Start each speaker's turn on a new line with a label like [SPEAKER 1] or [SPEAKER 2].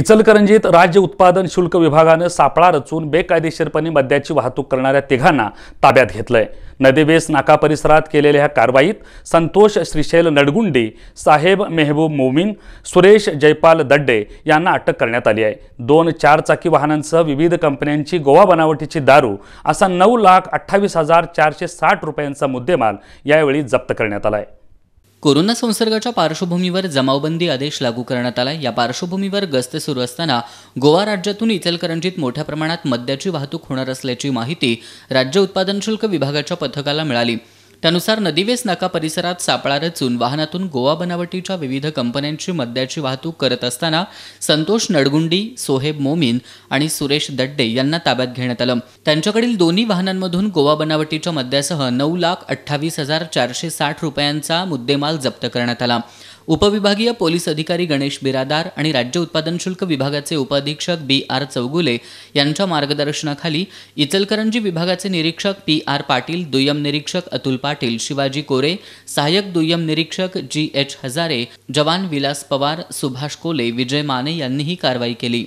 [SPEAKER 1] इचलकरंजीत राज्य उत्पादन शुल्क विभागानं सापळा रचून बेकायदेशीरपणे मद्याची वाहतूक करणाऱ्या तिघांना ताब्यात घेतलंय नदीवेस नाका परिसरात केलेल्या ह्या कारवाईत संतोष श्रीशैल नडगुंडे साहेब मेहबूब मोमीन सुरेश जयपाल दड्डे यांना अटक करण्यात आली आहे दोन चारचाकी वाहनांसह विविध कंपन्यांची गोवा बनावटीची दारू असा नऊ लाख अठ्ठावीस हजार चारशे साठ रुपयांचा मुद्देमाल यावेळी जप्त करण्यात आला आहे कोरोना संसर्गाच्या पार्श्वभूमीवर जमावबंदी आदेश लागू करण्यात आला या पार्श्वभूमीवर
[SPEAKER 2] गस्त सुरू असताना गोवा राज्यातून इचलकरंजीत मोठ्या प्रमाणात मद्याची वाहतूक होणार असल्याची माहिती राज्य उत्पादन शुल्क विभागाच्या पथकाला मिळाली त्यानुसार नदीवेस नाका परिसरात सापळा रचून वाहनातून गोवा बनावटीच्या विविध कंपन्यांची मद्याची वाहतूक करत असताना संतोष नडगुंडी सोहेब मोमीन आणि सुरेश दड्डे यांना ताब्यात घेण्यात आलं त्यांच्याकडील दोन्ही वाहनांमधून गोवा बनावटीच्या मद्यासह नऊ लाख अठ्ठावीस हजार चारशे साठ रुपयांचा मुद्देमाल जप्त करण्यात आला उपविभागीय पोलीस अधिकारी गणेश बिरादार आणि राज्य उत्पादन शुल्क विभागाचे उपअधीक्षक बी आर चौगुले यांच्या मार्गदर्शनाखाली इचलकरंजी विभागाचे निरीक्षक पी आर पाटील दुय्यम निरीक्षक अतुल पाटील शिवाजी कोरे सहाय्यक दुय्यम निरीक्षक जी एच हजारे जवान विलास पवार सुभाष कोले विजय माने यांनी ही कारवाई केली